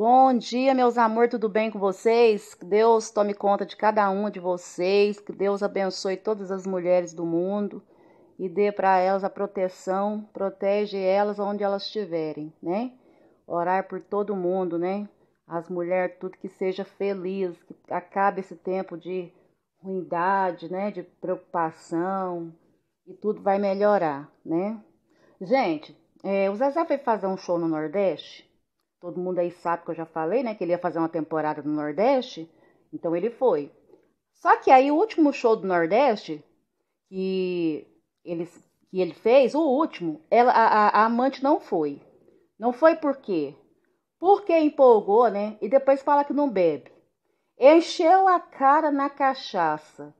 Bom dia, meus amor, tudo bem com vocês? Que Deus tome conta de cada uma de vocês, que Deus abençoe todas as mulheres do mundo e dê para elas a proteção, protege elas onde elas estiverem, né? Orar por todo mundo, né? As mulheres, tudo que seja feliz, que acabe esse tempo de ruindade, né? De preocupação e tudo vai melhorar, né? Gente, é, o Zezé foi fazer um show no Nordeste Todo mundo aí sabe que eu já falei, né? Que ele ia fazer uma temporada no Nordeste. Então ele foi. Só que aí o último show do Nordeste que ele, que ele fez, o último, ela, a, a, amante não foi. Não foi por quê? Porque empolgou, né? E depois fala que não bebe. Encheu a cara na cachaça.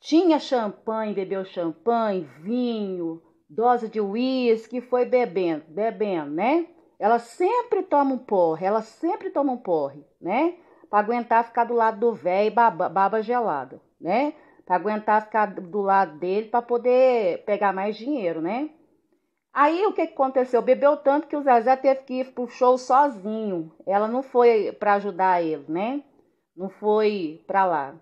Tinha champanhe, bebeu champanhe, vinho, dose de uísque, foi bebendo, bebendo, né? Ela sempre toma um porre, Ela sempre toma um porre, né? Para aguentar ficar do lado do velho baba, baba gelada, né? Para aguentar ficar do lado dele para poder pegar mais dinheiro, né? Aí o que aconteceu? Bebeu tanto que o Zezé teve que ir pro show sozinho. Ela não foi para ajudar ele, né? Não foi para lá.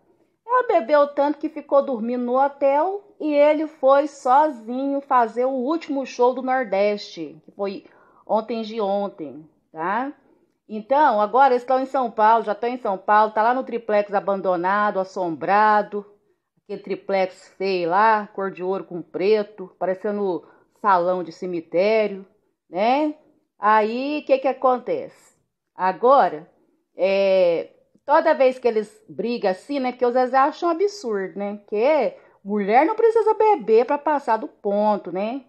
Ela bebeu tanto que ficou dormindo no hotel e ele foi sozinho fazer o último show do Nordeste, que foi ontem de ontem, tá? Então, agora eles estão em São Paulo, já estão em São Paulo, tá lá no triplex abandonado, assombrado, aquele triplex feio lá, cor de ouro com preto, parecendo salão de cemitério, né? Aí, o que que acontece? Agora, é, toda vez que eles brigam assim, né? Porque os Zezé acham um absurdo, né? Porque mulher não precisa beber para passar do ponto, né?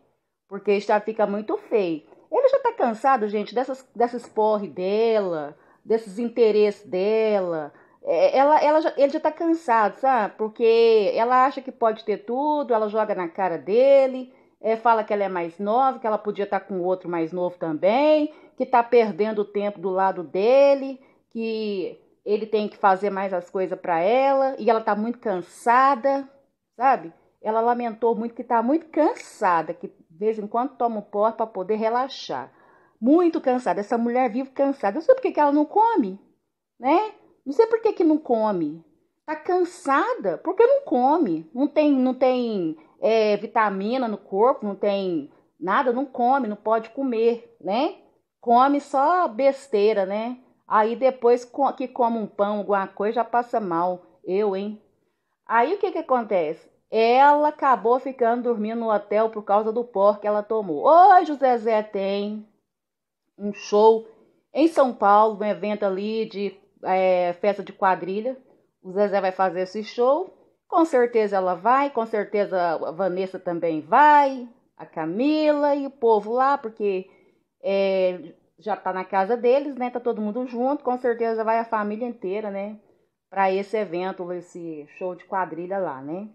Porque já fica muito feio. Ele já tá cansado, gente, dessas, dessas porre dela, desses interesses dela. É, ela, ela já, ele já tá cansado, sabe? Porque ela acha que pode ter tudo, ela joga na cara dele, é, fala que ela é mais nova, que ela podia estar tá com outro mais novo também, que tá perdendo o tempo do lado dele, que ele tem que fazer mais as coisas para ela e ela tá muito cansada, sabe? Ela lamentou muito que tá muito cansada, que vez em quando tomo pó para poder relaxar. Muito cansada, essa mulher vive cansada. não sei por que, que ela não come, né? Não sei por que, que não come. Tá cansada porque não come. Não tem, não tem é, vitamina no corpo, não tem nada, não come, não pode comer, né? Come só besteira, né? Aí depois que come um pão, alguma coisa, já passa mal. Eu, hein? Aí o que que acontece? Ela acabou ficando dormindo no hotel por causa do pó que ela tomou. Hoje o Zezé tem um show em São Paulo, um evento ali de é, festa de quadrilha. O Zezé vai fazer esse show. Com certeza ela vai, com certeza a Vanessa também vai, a Camila e o povo lá, porque é, já tá na casa deles, né? Tá todo mundo junto, com certeza vai a família inteira, né? Para esse evento, esse show de quadrilha lá, né?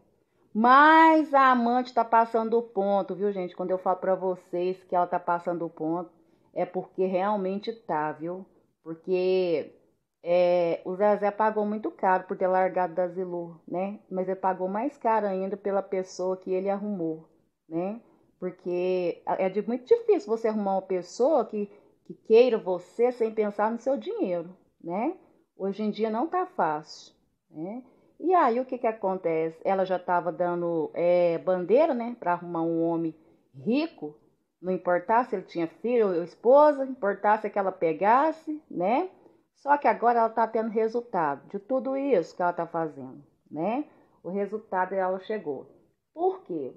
Mas a amante tá passando o ponto, viu, gente? Quando eu falo para vocês que ela tá passando o ponto, é porque realmente tá, viu? Porque é, o Zezé pagou muito caro por ter largado da Zilu, né? Mas ele pagou mais caro ainda pela pessoa que ele arrumou, né? Porque é muito difícil você arrumar uma pessoa que, que queira você sem pensar no seu dinheiro, né? Hoje em dia não tá fácil, né? E aí o que que acontece? Ela já estava dando é, bandeira, né, para arrumar um homem rico, não importasse se ele tinha filho ou esposa, importasse que ela pegasse, né? Só que agora ela está tendo resultado de tudo isso que ela está fazendo, né? O resultado ela chegou. Por quê?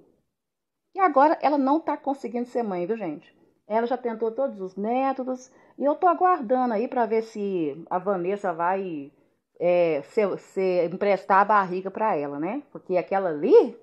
E agora ela não está conseguindo ser mãe, viu, gente? Ela já tentou todos os métodos e eu estou aguardando aí para ver se a Vanessa vai é, se, se emprestar a barriga para ela, né? Porque aquela ali,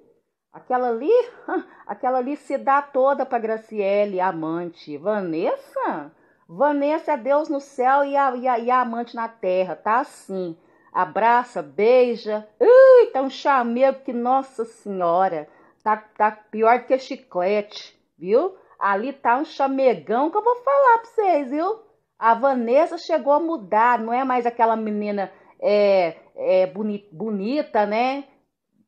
aquela ali, aquela ali se dá toda para Graciele, amante. Vanessa? Vanessa é Deus no céu e a, e a, e a amante na terra, tá assim. Abraça, beija. Ui, tá um chamego que, nossa senhora, tá, tá pior que chiclete, viu? Ali tá um chamegão que eu vou falar pra vocês, viu? A Vanessa chegou a mudar, não é mais aquela menina é, é boni, bonita, né?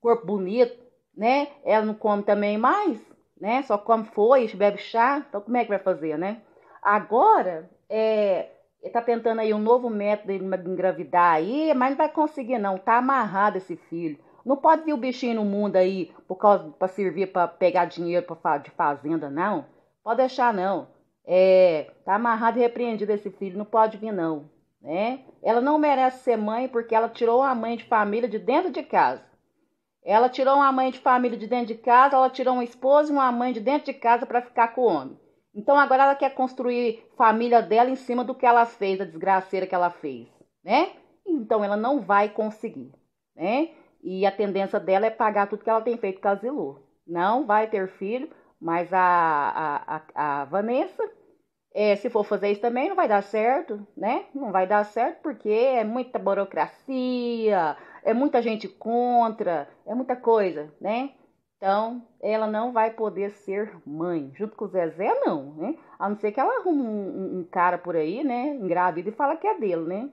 Corpo bonito, né? Ela não come também mais, né? Só come folhas, bebe chá. Então, como é que vai fazer, né? Agora, é, tá tentando aí um novo método de engravidar aí, mas não vai conseguir não. Tá amarrado esse filho. Não pode vir o bichinho no mundo aí por causa para servir para pegar dinheiro pra, de fazenda, não. Pode deixar, não. É, tá amarrado e repreendido esse filho, não pode vir, não né? Ela não merece ser mãe porque ela tirou uma mãe de família de dentro de casa. Ela tirou uma mãe de família de dentro de casa, ela tirou uma esposa e uma mãe de dentro de casa para ficar com o homem. Então agora ela quer construir família dela em cima do que ela fez, da desgraceira que ela fez, né? Então ela não vai conseguir, né? E a tendência dela é pagar tudo que ela tem feito, Zilu. Não vai ter filho, mas a, a, a, a Vanessa é, se for fazer isso também não vai dar certo, né? Não vai dar certo porque é muita burocracia, é muita gente contra, é muita coisa, né? Então, ela não vai poder ser mãe. Junto com o Zezé, não, né? A não ser que ela arrume um, um cara por aí, né? Engravida e fala que é dele, né?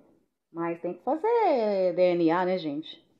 Mas tem que fazer DNA, né, gente?